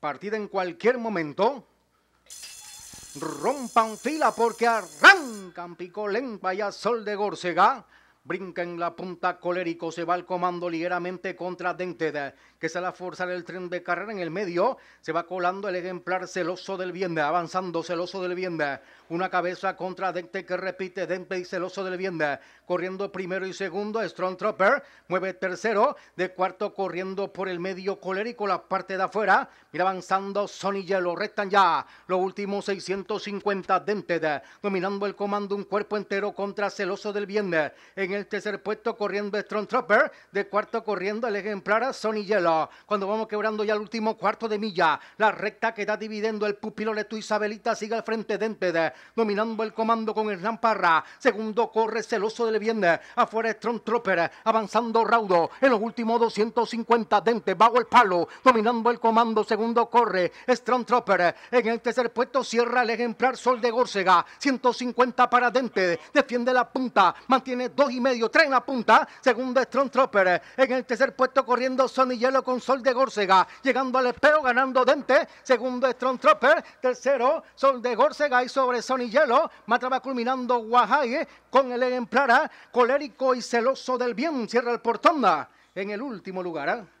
partida en cualquier momento. Rompan fila porque arrancan Picolén, Sol de górcega. Brinca en la punta colérico, se va al comando ligeramente contra Dented, que sale a forzar el tren de carrera en el medio. Se va colando el ejemplar celoso del vienda avanzando celoso del vienda Una cabeza contra dente que repite dente y celoso del vienda Corriendo primero y segundo, Strong Trooper mueve tercero. De cuarto corriendo por el medio colérico, la parte de afuera. Mira avanzando Sony Yellow, rectan ya. los últimos 650 Dented, dominando el comando un cuerpo entero contra celoso del vienda en el tercer puesto corriendo Strong Trooper, de cuarto corriendo el ejemplar Sony Yellow. Cuando vamos quebrando ya el último cuarto de milla, la recta que está dividiendo el pupilo de Isabelita sigue al frente Dente... dominando el comando con el Lamparra... Segundo corre celoso de viernes, afuera Strong Trooper, avanzando raudo en los últimos 250 Dente, bajo el palo, dominando el comando. Segundo corre Strong Trooper, en el tercer puesto cierra el ejemplar Sol de Górcega... 150 para Dente, defiende la punta, mantiene dos y medio, tren la punta, segundo Strong Tropper en el tercer puesto corriendo Sony Hielo con Sol de Górcega, llegando al espejo, ganando Dente, segundo Strong Tropper tercero Sol de Górcega y sobre Sony Matra va culminando Guajay con el ejemplar colérico y celoso del bien, cierra el portón en el último lugar. ¿eh?